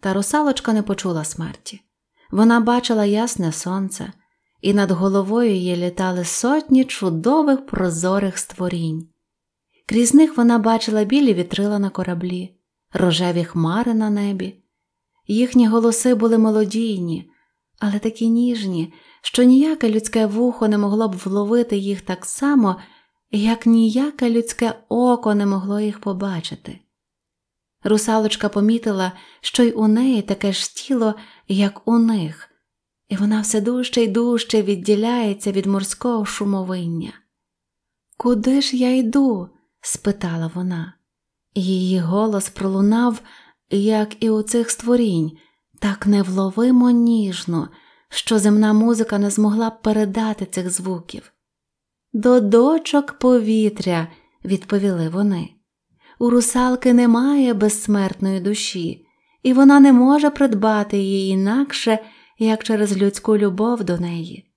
Та русалочка не почула смерті. Вона бачила ясне сонце, і над головою її літали сотні чудових прозорих створінь. Крізь них вона бачила білі вітрила на кораблі, рожеві хмари на небі, Їхні голоси були мелодійні, але такі ніжні, що ніяке людське вухо не могло б вловити їх так само, як ніяке людське око не могло їх побачити. Русалочка помітила, що й у неї таке ж тіло, як у них, і вона все дужче й дужче відділяється від морського шумовиння. Куди ж я йду? спитала вона. Її голос пролунав як і у цих створінь, так невловимо ніжно, що земна музика не змогла б передати цих звуків. До дочок повітря, відповіли вони. У русалки немає безсмертної душі, і вона не може придбати її інакше, як через людську любов до неї.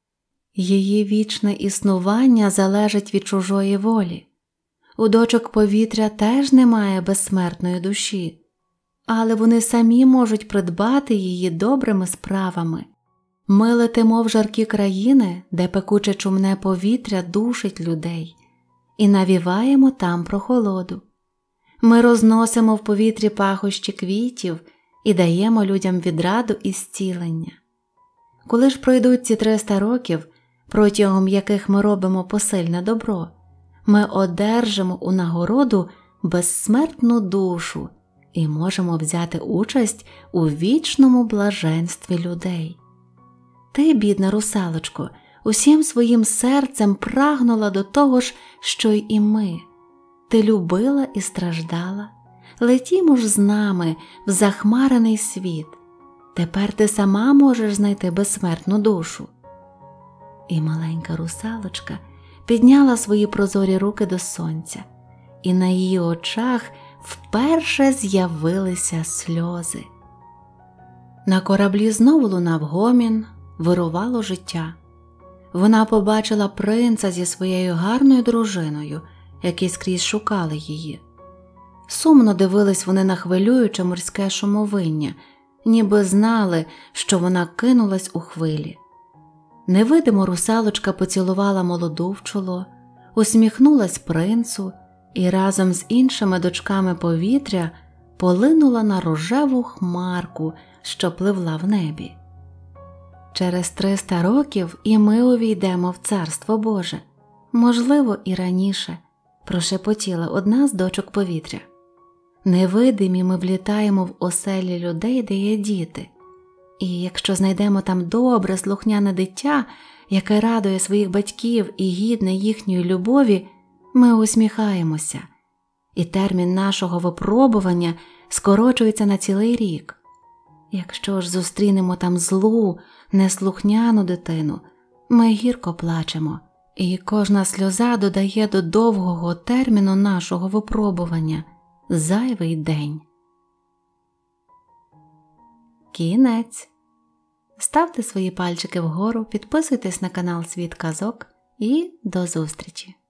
Її вічне існування залежить від чужої волі. У дочок повітря теж немає безсмертної душі, але вони самі можуть придбати її добрими справами. Ми летимо в жаркі країни, де пекуче чумне повітря душить людей, і навіваємо там прохолоду. Ми розносимо в повітрі пахощі квітів і даємо людям відраду і зцілення. Коли ж пройдуть ці 300 років, протягом яких ми робимо посильне добро, ми одержимо у нагороду безсмертну душу і можемо взяти участь у вічному блаженстві людей. Ти, бідна русалочко, усім своїм серцем прагнула до того ж, що й і ми. Ти любила і страждала, летімо ж з нами в захмарений світ. Тепер ти сама можеш знайти безсмертну душу. І маленька русалочка підняла свої прозорі руки до сонця, і на її очах вперше з'явилися сльози. На кораблі знову лунав гомін, вирувало життя. Вона побачила принца зі своєю гарною дружиною, які скрізь шукали її. Сумно дивились вони на хвилююче морське шумовиння, ніби знали, що вона кинулась у хвилі. Невидимо русалочка поцілувала молоду в чоло, усміхнулась принцу і разом з іншими дочками повітря полинула на рожеву хмарку, що пливла в небі. Через 300 років і ми увійдемо в Царство Боже, можливо, і раніше, прошепотіла одна з дочок повітря. Невидимі ми влітаємо в оселі людей, де є діти, і якщо знайдемо там добре, слухняне дитя, яке радує своїх батьків і гідне їхньої любові, ми усміхаємося, і термін нашого випробування скорочується на цілий рік. Якщо ж зустрінемо там злу, неслухняну дитину, ми гірко плачемо, і кожна сльоза додає до довгого терміну нашого випробування зайвий день. Кінець. Ставте свої пальчики вгору, підписуйтесь на канал Світ Казок і до зустрічі!